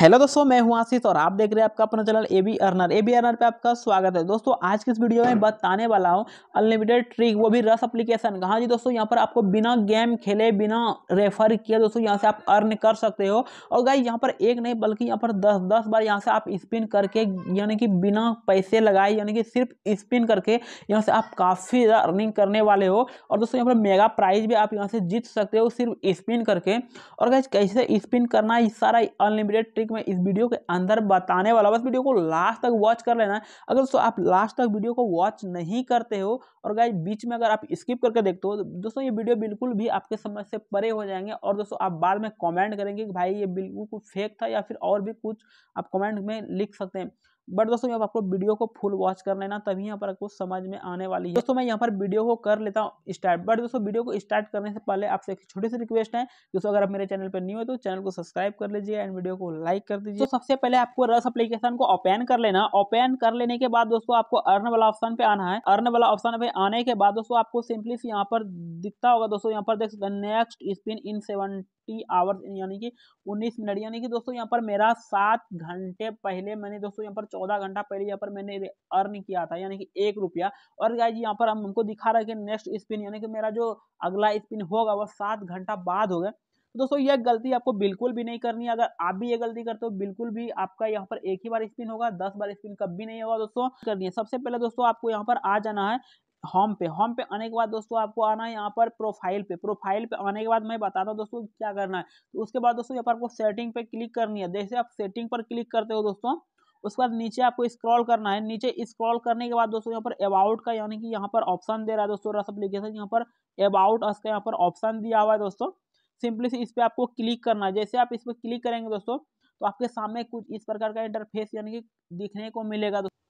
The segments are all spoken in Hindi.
हेलो दोस्तों मैं हूं आशीष और आप देख रहे हैं आपका अपना channel A B earner A B earner पे आपका स्वागत है दोस्तों आज की इस वीडियो में बताने वाला हूं अनलिमिटेड ट्रिक वो भी रस एप्लीकेशन हाँ जी दोस्तों यहां पर आपको बिना गेम खेले बिना रेफर किए दोस्तों यहां से आप अर्न कर सकते हो और गाई यहाँ पर एक नहीं बल्कि यहाँ पर दस दस बार यहाँ से आप स्पिन करके यानी कि बिना पैसे लगाए यानी कि सिर्फ स्पिन करके यहाँ से आप काफ़ी अर्निंग करने वाले हो और दोस्तों यहाँ पर मेगा प्राइज भी आप यहाँ से जीत सकते हो सिर्फ स्पिन करके और गाई कैसे स्पिन करना है सारा अनलिमिटेड ट्रिक टॉपिक में इस वीडियो के अंदर बताने वाला बस वीडियो को लास्ट तक वॉच कर लेना अगर दोस्तों आप लास्ट तक वीडियो को वॉच नहीं करते हो और गाय बीच में अगर आप स्किप करके देखते हो तो दोस्तों ये वीडियो बिल्कुल भी आपके समझ से परे हो जाएंगे और दोस्तों आप बाद में कॉमेंट करेंगे कि भाई ये बिल्कुल फेक था या फिर और भी कुछ आप कॉमेंट में लिख सकते हैं बट दोस्तों यहाँ पर आपको वीडियो को फुल वॉच कर लेना तभी यहाँ पर आपको समझ में आने वाली है दोस्तों मैं यहाँ पर वीडियो को कर लेता हूँ स्टार्ट बट दोस्तों वीडियो को स्टार्ट करने से पहले आपसे एक छोटी सी रिक्वेस्ट है दोस्तों अगर आप मेरे चैनल पर न्यू हो तो चैनल को सब्सक्राइब कर लीजिए एंड वीडियो को लाइक कर दीजिए तो सबसे पहले आपको रस अप्लीकेशन को ओपन कर लेना ओपन कर लेने के बाद दोस्तों आपको अर्न वाला ऑप्शन पे आना है अर्न वाला ऑप्शन पे आने के बाद दोस्तों आपको सिंपली यहाँ पर दिखता होगा दोस्तों यहाँ पर देख सकते हैं next spin in seven fifty hours यानी कि उन्नीस मिनट यानी कि दोस्तों यहाँ पर मेरा सात घंटे पहले मैंने दोस्तों यहाँ पर चौदह घंटा पहले यहाँ पर मैंने अर्न किया था यानी कि एक रुपया और गाइज यहाँ पर हम उनको दिखा रहे हैं कि नेक्स्ट स्पिन यानी कि मेरा जो अगला स्पिन होगा वह सात घंटा बाद होगा तो दोस्तों यह गलती आपको बिल्कुल भी नहीं करनी अगर आप भी ये गलती करते हो बिल्कुल भी आपका यहाँ पर एक ही बार स्पिन होगा दस बार स्पिन कभी नहीं होगा दोस्तों करनी है सबसे पहले दोस्तों आपको यहाँ पर आ जाना है होम पे होम पे आने के बाद दोस्तों आपको आना है यहाँ पर प्रोफाइल पे प्रोफाइल पे आने के बाद मैं बताता हूँ दोस्तों क्या करना है तो उसके बाद दोस्तों यहाँ पर आपको सेटिंग पे क्लिक करनी है जैसे आप सेटिंग पर क्लिक करते हो दोस्तों उसके बाद नीचे आपको स्क्रॉल करना है नीचे स्क्रॉल करने के बाद दोस्तों यहाँ पर अबाउट का यानी कि यहाँ पर ऑप्शन दे रहा है दोस्तों रस अप्लीकेशन यहाँ पर अबाउट अस का यहाँ पर ऑप्शन दिया हुआ है दोस्तों सिंपली से इस पर आपको क्लिक करना है जैसे आप इस पर क्लिक करेंगे दोस्तों तो आपके सामने कुछ इस प्रकार का इंटरफेस यानी कि दिखने को मिलेगा दोस्तों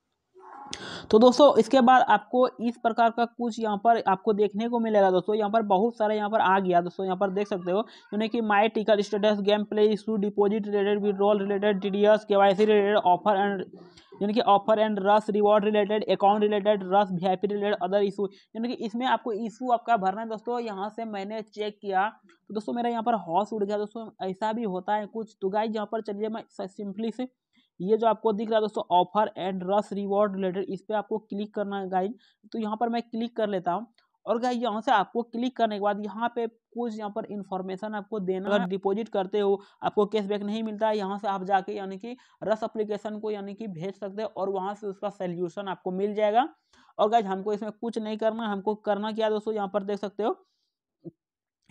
तो दोस्तों इसके बाद आपको इस प्रकार का कुछ यहाँ पर आपको देखने को मिलेगा दोस्तों यहाँ पर बहुत सारे यहाँ पर आ गया दोस्तों यहाँ पर देख सकते हो यानी कि my ticket status game play issue deposit related withdrawal related T D S K Y C related offer and यानी कि ऑफर एंड रस रिवॉर्ड रिलेटेड अकाउंट रिलेटेड रस V I P related other issue यानी कि इसमें आपको इशू आपका भरना है दोस्तों यहाँ से मैंने चेक किया तो दोस्तों मेरा यहाँ पर हॉस उड़ गया दोस्तों ऐसा भी होता है कुछ तो गाइज यहाँ पर चलिए मैं सिंपली से ये जो आपको दिख रहा है दोस्तों ऑफर एंड रस रिवॉर्ड रिलेटेड इस पर आपको क्लिक करना है गाइज तो यहाँ पर मैं क्लिक कर लेता हूँ और गाइज यहाँ से आपको क्लिक करने के बाद यहाँ पे कुछ यहाँ पर इन्फॉर्मेशन आपको देना अगर डिपॉजिट करते हो आपको कैशबैक नहीं मिलता है यहाँ से आप जाके यानी कि रस अप्लीकेशन को यानी कि भेज सकते हो और वहाँ से उसका सल्यूशन आपको मिल जाएगा और गाइज हमको इसमें कुछ नहीं करना हमको करना क्या दोस्तों यहाँ पर देख सकते हो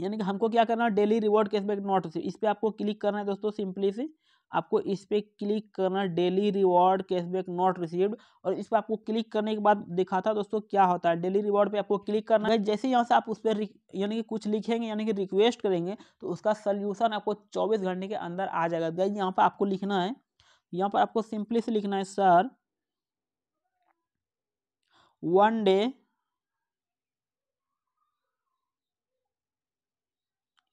यानी कि हमको क्या करना डेली रिवॉर्ड कैशबैक नोट इस पर आपको क्लिक करना है दोस्तों सिंपली से आपको इस पर क्लिक करना daily reward cashback not received और इस पर आपको क्लिक करने के बाद दिखा था दोस्तों क्या होता है डेली रिवॉर्ड पे आपको क्लिक करना है जैसे यहाँ से आप उस पर यानी कि कुछ लिखेंगे यानी कि रिक्वेस्ट करेंगे तो उसका सल्यूशन आपको चौबीस घंटे के अंदर आ जाएगा गाइज यहाँ पर आपको लिखना है यहाँ पर आपको सिंपली से लिखना है sir one day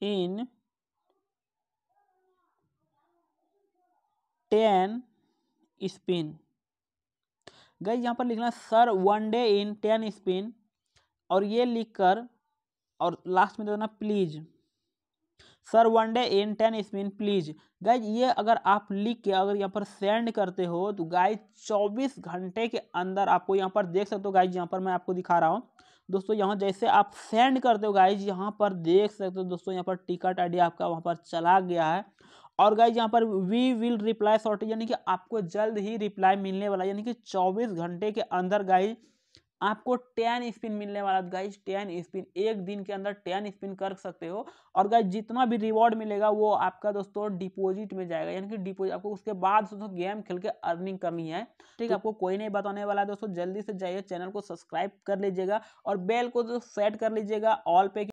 in ten spin गई यहाँ पर लिखना sir one day in ten spin और ये लिखकर और लास्ट में देना please sir one day in ten spin please guys ये अगर आप लिख के अगर यहाँ पर सेंड करते हो तो गाइज 24 घंटे के अंदर आपको यहाँ पर देख सकते हो गाइज यहाँ पर मैं आपको दिखा रहा हूँ दोस्तों यहाँ जैसे आप सेंड करते हो गाइज यहाँ पर देख सकते हो दोस्तों यहाँ पर टिकट आईडी आपका वहाँ पर चला गया है और गाइज यहाँ पर वी विल रिप्लाई शॉर्टेज यानी कि आपको जल्द ही रिप्लाई मिलने वाला यानी कि 24 घंटे के अंदर गाइज आपको टेन स्पिन मिलने वाला गाइज टेन स्पिन एक दिन के अंदर टेन स्पिन कर सकते हो और गाइज जितना भी रिवॉर्ड मिलेगा वो आपका दोस्तों डिपॉजिट में जाएगा यानी कि डिपॉजिट आपको उसके बाद दोस्तों गेम खेल के अर्निंग करनी है ठीक है तो, आपको कोई नहीं बताने वाला दोस्तों जल्दी से जाइए चैनल को सब्सक्राइब कर लीजिएगा और बेल को सेट तो कर लीजिएगा ऑल पे